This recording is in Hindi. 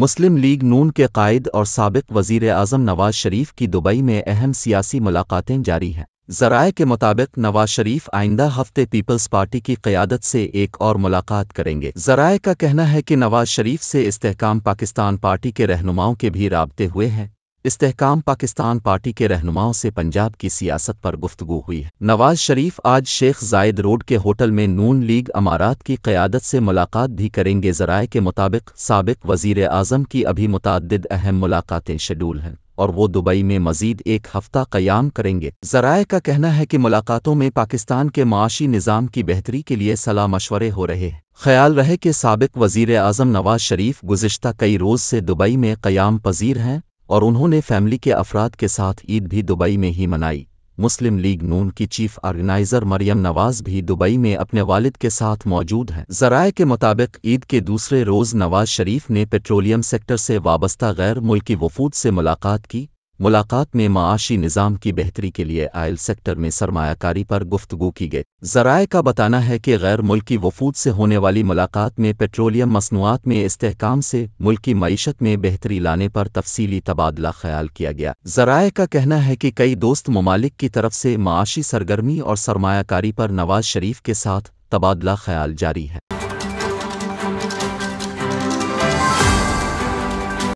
मुस्लिम लीग नून के कायद और सबक वजीर अजम नवाज शरीफ की दुबई में अहम सियासी मुलाकातें जारी हैं जराए के मुताबिक नवाज शरीफ आइंदा हफ्ते पीपल्स पार्टी की क्यादत से एक और मुलाकात करेंगे ज़राये का कहना है कि नवाज शरीफ से इस्तेकाम पाकिस्तान पार्टी के रहनुमाओं के भी रबते हुए हैं इस्तेकाम पाकिस्तान पार्टी के रहनुमाओं से पंजाब की सियासत पर गुफ्तगु हुई है नवाज शरीफ आज शेख जायद रोड के होटल में नून लीग अमारात की क़्यादत से मुलाकात भी करेंगे जराए के मुताबिक सबक वजीर आजम की अभी मुतद अहम मुलाकातें शेड्यूल हैं और वो दुबई में मजीद एक हफ्ता क्याम करेंगे जराए का कहना है कि मुलाकातों में पाकिस्तान के माशी निज़ाम की बेहतरी के लिए सलाह मशवरे हो रहे हैं ख्याल रहे कि सबक वजीर अजम नवाज शरीफ गुजशत कई रोज़ से दुबई में क्याम पजीर हैं और उन्होंने फैमिली के अफराद के साथ ईद भी दुबई में ही मनाई मुस्लिम लीग नून की चीफ ऑर्गेनाइजर मरियम नवाज भी दुबई में अपने वालिद के साथ मौजूद हैं जराए के मुताबिक ईद के दूसरे रोज़ नवाज शरीफ ने पेट्रोलियम सेक्टर से वाबस्ता गैर मुल्की वफूद से मुलाकात की मुलाकात में माशी निज़ाम की बेहतरी के लिए आयल सेक्टर में सरमाकारी पर गुफ्तु की गई जराए का बताना है कि गैर मुल्की वफूद से होने वाली मुलाकात में पेट्रोलियम मसनूआत में इस्तेकाम से मुल्की मीशत में बेहतरी लाने पर तफसीली तबादला ख्याल किया गया जराए का कहना है कि कई दोस्त ममालिक की तरफ से माशी सरगर्मी और सरमाकारी पर नवाज शरीफ के साथ तबादला ख्याल जारी है